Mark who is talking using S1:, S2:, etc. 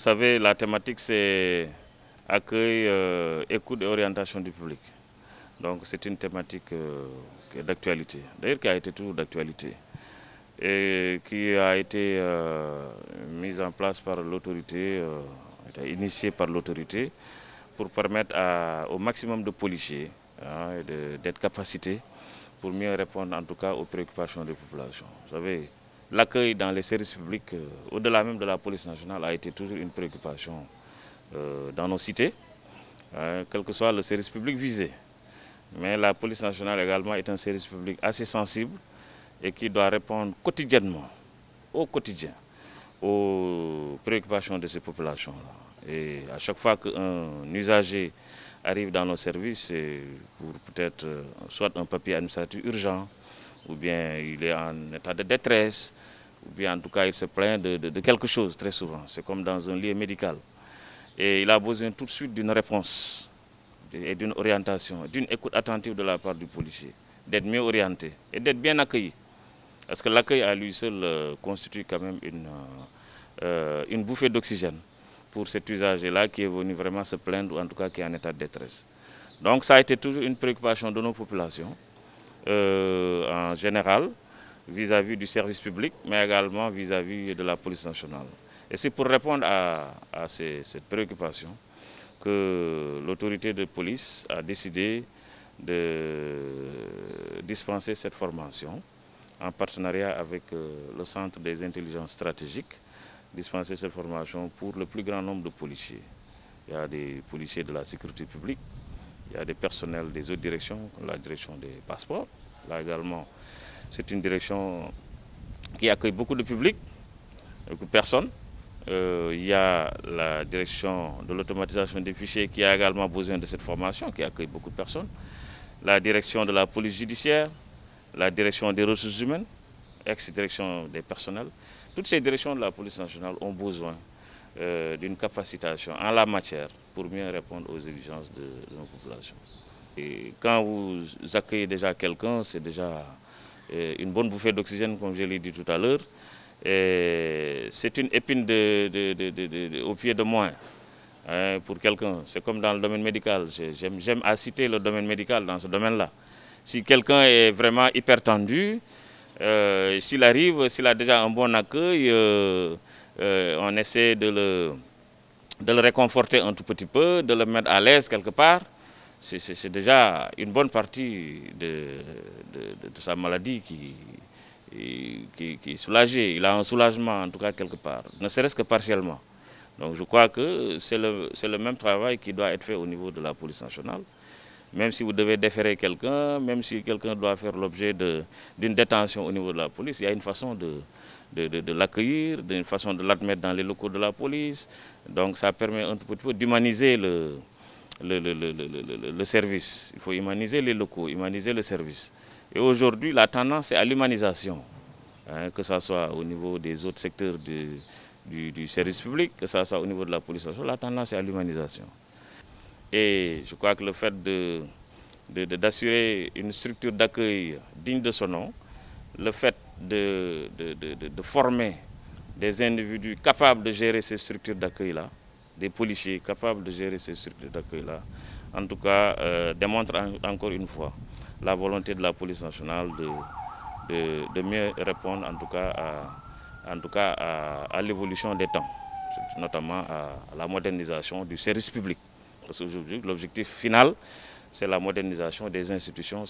S1: Vous savez, la thématique, c'est accueil, euh, écoute et orientation du public. Donc c'est une thématique euh, d'actualité, d'ailleurs qui a été toujours d'actualité et qui a été euh, mise en place par l'autorité, initiée par l'autorité pour permettre au maximum de policiers hein, d'être capacités pour mieux répondre en tout cas aux préoccupations des populations. Vous savez, l'accueil dans les services publics, euh, au-delà même de la police nationale, a été toujours une préoccupation euh, dans nos cités, hein, quel que soit le service public visé. Mais la police nationale également est un service public assez sensible et qui doit répondre quotidiennement, au quotidien, aux préoccupations de ces populations-là. Et à chaque fois qu'un usager arrive dans nos services, pour peut-être euh, soit un papier administratif urgent, ou bien il est en état de détresse, ou bien en tout cas il se plaint de, quelque chose très souvent. C'est comme dans un lieu médical. Et il a besoin tout de suite d'une réponse et d'une orientation, d'une écoute attentive de la part du policier, d'être mieux orienté et d'être bien accueilli. Parce que l'accueil à lui seul euh, constitue quand même une, euh, euh, une bouffée d'oxygène pour cet usager-là qui est venu vraiment se plaindre ou en tout cas qui est en état de détresse. Donc ça a été toujours une préoccupation de nos populations. Euh, général vis-à-vis du service public, mais également vis-à-vis de la police nationale. Et c'est pour répondre à, cette préoccupation que l'autorité de police a décidé de dispenser cette formation en partenariat avec euh, le Centre des intelligences stratégiques, dispenser cette formation pour le plus grand nombre de policiers. Il y a des policiers de la sécurité publique, il y a des personnels des autres directions, la direction des passeports, Là également, c'est une direction qui accueille beaucoup de public, beaucoup de personnes. Euh, il y a la direction de l'automatisation des fichiers qui a également besoin de cette formation, qui accueille beaucoup de personnes. La direction de la police judiciaire, la direction des ressources humaines, ex-direction des personnels. Toutes ces directions de la police nationale ont besoin euh, d'une capacitation en la matière pour mieux répondre aux exigences de nos populations quand vous accueillez déjà quelqu'un, c'est déjà euh, une bonne bouffée d'oxygène, comme je l'ai dit tout à l'heure. C'est une épine au pied de moins hein, pour quelqu'un. C'est comme dans le domaine médical. J'aime citer le domaine médical dans ce domaine-là. Si quelqu'un est vraiment hyper tendu, euh, s'il arrive, s'il a déjà un bon accueil, euh, on essaie de le, de le réconforter un tout petit peu, de le mettre à l'aise quelque part c'est déjà une bonne partie de, de, sa maladie qui, qui, est soulagée. Il a un soulagement, en tout cas, quelque part, ne serait-ce que partiellement. Donc je crois que c'est le, le, même travail qui doit être fait au niveau de la police nationale. Même si vous devez déférer quelqu'un, même si quelqu'un doit faire l'objet d'une détention au niveau de la police, il y a une façon de, de, l'accueillir, d'une façon de l'admettre dans les locaux de la police. Donc ça permet un petit peu d'humaniser le, le, le, le, le, service. Il faut humaniser les locaux, humaniser le service. Et aujourd'hui, la tendance est à l'humanisation, hein, que ce soit au niveau des autres secteurs du, du, service public, que ce soit au niveau de la police la tendance est à l'humanisation. Et je crois que le fait de d'assurer une structure d'accueil digne de son nom, le fait de, de, de, de former des individus capables de gérer ces structures d'accueil-là, des policiers capables de gérer ces structures d'accueil-là, en tout cas, euh, démontrent encore une fois la volonté de la police nationale de, de, mieux répondre en tout cas à, en tout cas à, l'évolution des temps, notamment à, à, la modernisation du service public. Parce que l'objectif final, c'est la modernisation des institutions.